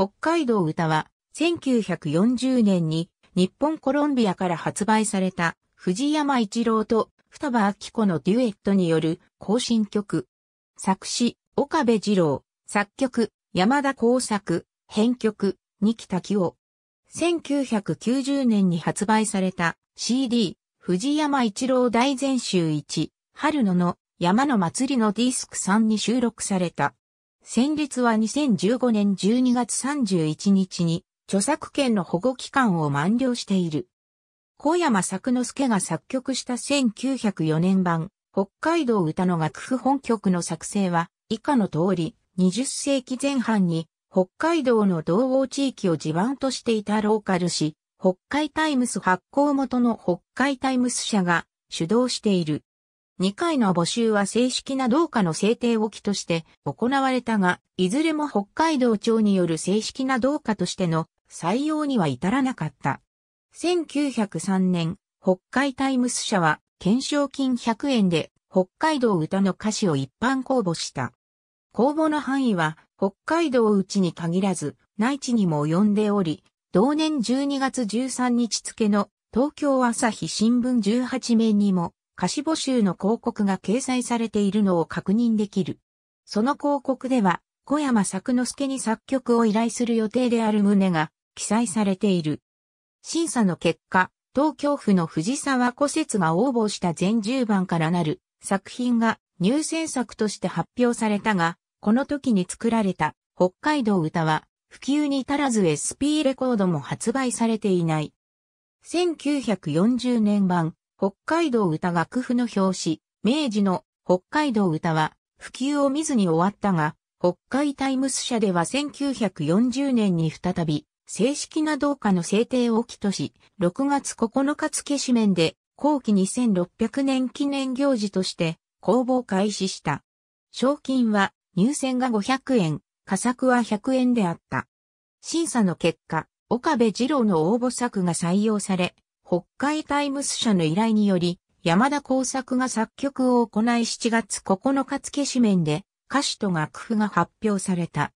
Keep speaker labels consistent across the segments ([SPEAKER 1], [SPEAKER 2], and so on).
[SPEAKER 1] 北海道歌は、1940年に日本コロンビアから発売された藤山一郎と双葉明子のデュエットによる更新曲。作詞、岡部二郎、作曲、山田耕作、編曲、二木滝夫。1990年に発売された CD、藤山一郎大全集1、春野の山の祭りのディスク3に収録された。戦日は2015年12月31日に著作権の保護期間を満了している。小山作之助が作曲した1904年版北海道歌の楽譜本曲の作成は以下の通り20世紀前半に北海道の道央地域を地盤としていたローカル紙北海タイムス発行元の北海タイムス社が主導している。2回の募集は正式な同化の制定を機として行われたが、いずれも北海道庁による正式な同化としての採用には至らなかった。1903年、北海タイムス社は、懸賞金100円で北海道歌の歌詞を一般公募した。公募の範囲は、北海道内に限らず、内地にも及んでおり、同年12月13日付の東京朝日新聞18面にも歌詞募集の広告が掲載されているのを確認できる。その広告では、小山作之助に作曲を依頼する予定である旨が記載されている。審査の結果、東京府の藤沢古説が応募した全10番からなる作品が入選作として発表されたが、この時に作られた北海道歌は普及に足らず SP レコードも発売されていない。1940年版北海道歌楽譜の表紙、明治の北海道歌は普及を見ずに終わったが、北海タイムス社では1940年に再び正式な同化の制定を起とし、6月9日付紙面で後期2600年記念行事として公募を開始した。賞金は入選が500円、加作は100円であった。審査の結果、岡部二郎の応募作が採用され、北海タイムス社の依頼により、山田工作が作曲を行い7月9日付紙面で歌詞と楽譜が発表された。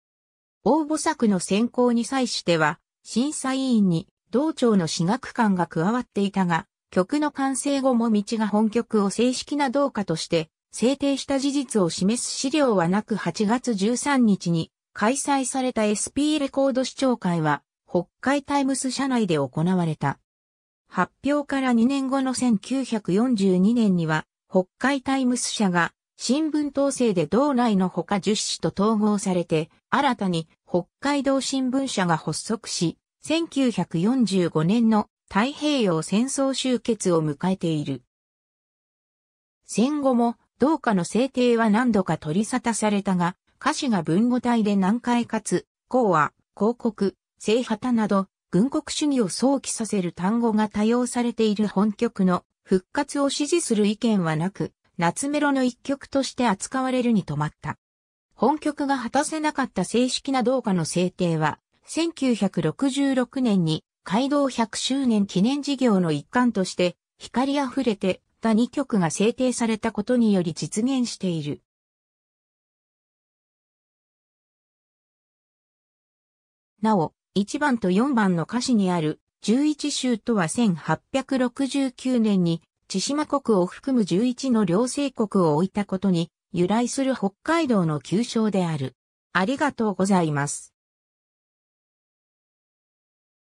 [SPEAKER 1] 応募作の選考に際しては、審査委員に同庁の私学官が加わっていたが、曲の完成後も道が本曲を正式な動画として制定した事実を示す資料はなく8月13日に開催された SP レコード視聴会は北海タイムス社内で行われた。発表から2年後の1942年には、北海タイムス社が新聞統制で道内のほか10紙と統合されて、新たに北海道新聞社が発足し、1945年の太平洋戦争終結を迎えている。戦後も同下の制定は何度か取り沙汰されたが、歌詞が文語体で難解かつ、講和、広告、正旗など軍国主義を想起させる単語が多用されている本曲の復活を支持する意見はなく、夏メロの一曲として扱われるに止まった。本曲が果たせなかった正式な動画の制定は、1966年に街道100周年記念事業の一環として、光あふれてた2曲が制定されたことにより実現している。なお、1番と4番の歌詞にある11州とは1869年に千島国を含む11の両成国を置いたことに由来する北海道の旧称である。ありがとうございます。